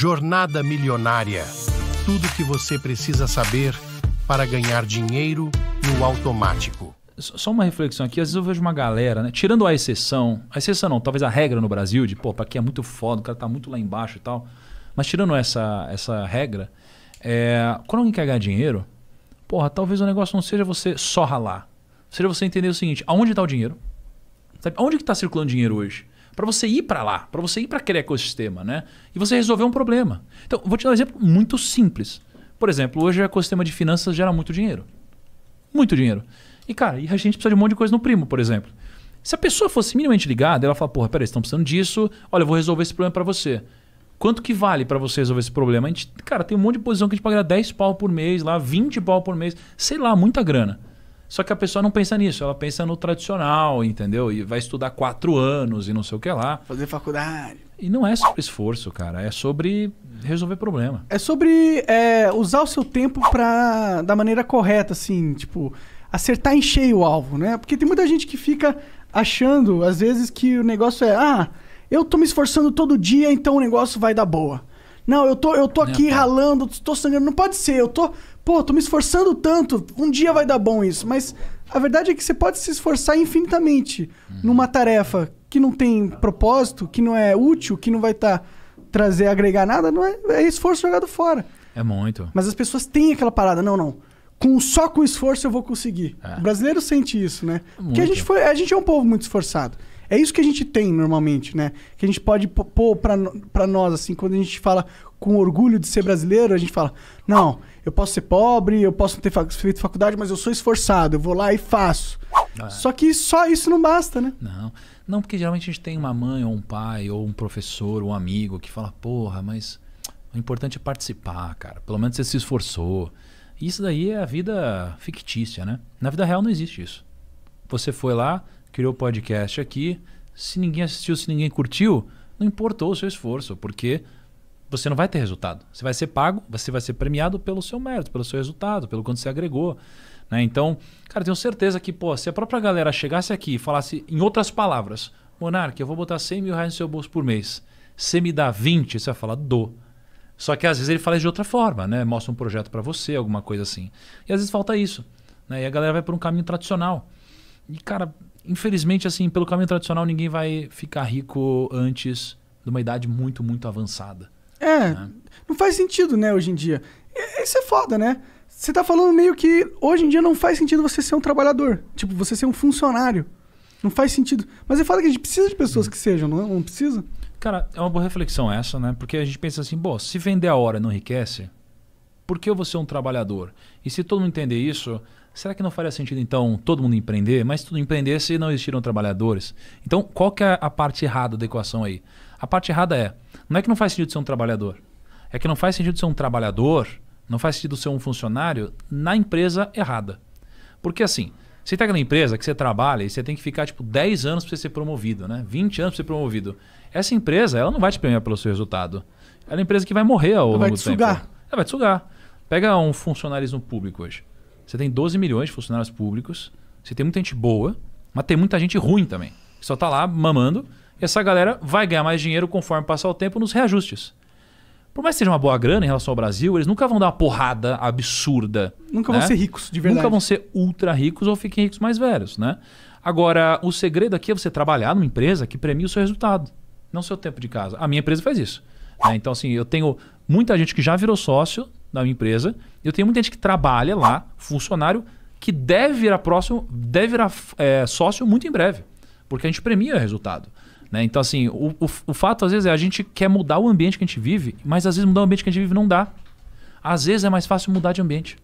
Jornada Milionária. Tudo o que você precisa saber para ganhar dinheiro no automático. Só uma reflexão aqui, às vezes eu vejo uma galera, né? Tirando a exceção, a exceção não, talvez a regra no Brasil de, pô, para aqui é muito foda, o cara tá muito lá embaixo e tal. Mas tirando essa, essa regra, é, quando alguém quer ganhar dinheiro, porra, talvez o negócio não seja você só ralar. Seja você entender o seguinte, aonde está o dinheiro? Sabe, aonde que está circulando dinheiro hoje? para você ir para lá, para você ir para aquele ecossistema, né? E você resolver um problema. Então, vou te dar um exemplo muito simples. Por exemplo, hoje o ecossistema de finanças gera muito dinheiro. Muito dinheiro. E, cara, e a gente precisa de um monte de coisa no primo, por exemplo. Se a pessoa fosse minimamente ligada, ela fala, porra, peraí, estão precisando disso, olha, eu vou resolver esse problema para você. Quanto que vale para você resolver esse problema? A gente, cara, tem um monte de posição que a gente paga 10 pau por mês, lá 20 pau por mês, sei lá, muita grana. Só que a pessoa não pensa nisso, ela pensa no tradicional, entendeu? E vai estudar quatro anos e não sei o que lá. Fazer faculdade. E não é sobre esforço, cara. É sobre resolver problema. É sobre é, usar o seu tempo para da maneira correta, assim, tipo, acertar em cheio o alvo, né? Porque tem muita gente que fica achando, às vezes, que o negócio é, ah, eu tô me esforçando todo dia, então o negócio vai dar boa. Não, eu tô, eu tô né, aqui tá. ralando, tô sangrando. Não pode ser, eu tô. Pô, tô me esforçando tanto. Um dia vai dar bom isso. Mas a verdade é que você pode se esforçar infinitamente uhum. numa tarefa que não tem propósito, que não é útil, que não vai estar tá, trazer, agregar nada, não é, é esforço jogado fora. É muito. Mas as pessoas têm aquela parada, não, não com, só com esforço eu vou conseguir. É. O brasileiro sente isso, né? Muito. Porque a gente, foi, a gente é um povo muito esforçado. É isso que a gente tem normalmente, né? Que a gente pode pôr para nós, assim, quando a gente fala com orgulho de ser brasileiro, a gente fala: não, eu posso ser pobre, eu posso não ter feito faculdade, mas eu sou esforçado, eu vou lá e faço. É. Só que só isso não basta, né? Não. Não, porque geralmente a gente tem uma mãe ou um pai ou um professor ou um amigo que fala: porra, mas o importante é participar, cara. Pelo menos você se esforçou. Isso daí é a vida fictícia, né? Na vida real não existe isso. Você foi lá, criou o podcast aqui, se ninguém assistiu, se ninguém curtiu, não importou o seu esforço, porque você não vai ter resultado. Você vai ser pago, você vai ser premiado pelo seu mérito, pelo seu resultado, pelo quanto você agregou. Né? Então, cara, tenho certeza que, pô, se a própria galera chegasse aqui e falasse, em outras palavras, Monarque, eu vou botar 100 mil reais no seu bolso por mês. Você me dá 20, você vai falar, dou. Só que às vezes ele fala de outra forma, né? Mostra um projeto para você, alguma coisa assim. E às vezes falta isso. Né? E a galera vai por um caminho tradicional. E, cara, infelizmente, assim, pelo caminho tradicional, ninguém vai ficar rico antes de uma idade muito, muito avançada. É, né? não faz sentido, né, hoje em dia. Isso é foda, né? Você tá falando meio que hoje em dia não faz sentido você ser um trabalhador. Tipo, você ser um funcionário. Não faz sentido. Mas é foda que a gente precisa de pessoas hum. que sejam, não, é? não precisa? Cara, é uma boa reflexão essa, né? Porque a gente pensa assim, bom, se vender a hora não enriquece, por que eu vou ser um trabalhador? E se todo mundo entender isso, será que não faria sentido então todo mundo empreender? Mas tudo empreender se não existiram trabalhadores. Então, qual que é a parte errada da equação aí? A parte errada é, não é que não faz sentido ser um trabalhador. É que não faz sentido ser um trabalhador, não faz sentido ser um funcionário na empresa errada. Porque assim, você tá aquela empresa que você trabalha e você tem que ficar tipo 10 anos para você ser promovido, né? 20 anos para ser promovido. Essa empresa, ela não vai te premiar pelo seu resultado. Ela é uma empresa que vai morrer ao ela longo vai te do sugar. tempo. Ela vai te sugar. Pega um funcionarismo público hoje. Você tem 12 milhões de funcionários públicos, você tem muita gente boa, mas tem muita gente ruim também. Que só tá lá mamando, e essa galera vai ganhar mais dinheiro conforme passar o tempo nos reajustes por mais que seja uma boa grana em relação ao Brasil, eles nunca vão dar uma porrada absurda. Nunca né? vão ser ricos, de verdade. Nunca vão ser ultra ricos ou fiquem ricos mais velhos, né? Agora, o segredo aqui é você trabalhar numa empresa que premia o seu resultado, não o seu tempo de casa. A minha empresa faz isso. Né? Então, assim, eu tenho muita gente que já virou sócio da minha empresa, eu tenho muita gente que trabalha lá, funcionário, que deve virar próximo, deve virar é, sócio muito em breve. Porque a gente premia o resultado. Né? Então, assim, o, o, o, fato às vezes é a gente quer mudar o ambiente que a gente vive, mas às vezes mudar o ambiente que a gente vive não dá. Às vezes é mais fácil mudar de ambiente.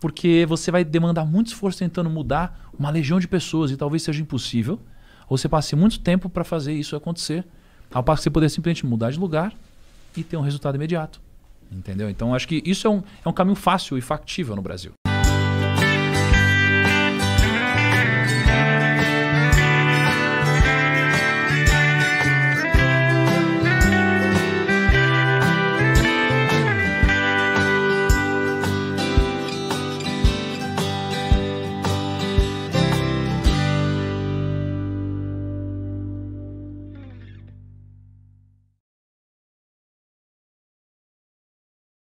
Porque você vai demandar muito esforço tentando mudar uma legião de pessoas e talvez seja impossível. Ou você passe muito tempo para fazer isso acontecer, ao passo que você poder simplesmente mudar de lugar e ter um resultado imediato. Entendeu? Então acho que isso é um, é um caminho fácil e factível no Brasil.